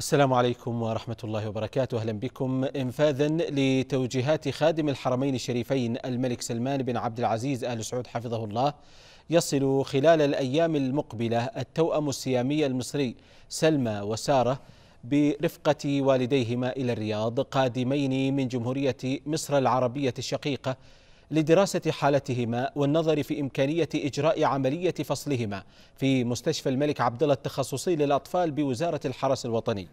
السلام عليكم ورحمة الله وبركاته أهلا بكم إنفاذا لتوجيهات خادم الحرمين الشريفين الملك سلمان بن عبد العزيز آل سعود حفظه الله يصل خلال الأيام المقبلة التوأم السيامي المصري سلمى وسارة برفقة والديهما إلى الرياض قادمين من جمهورية مصر العربية الشقيقة لدراسة حالتهما والنظر في إمكانية إجراء عملية فصلهما في مستشفى الملك عبدالله التخصصي للأطفال بوزارة الحرس الوطني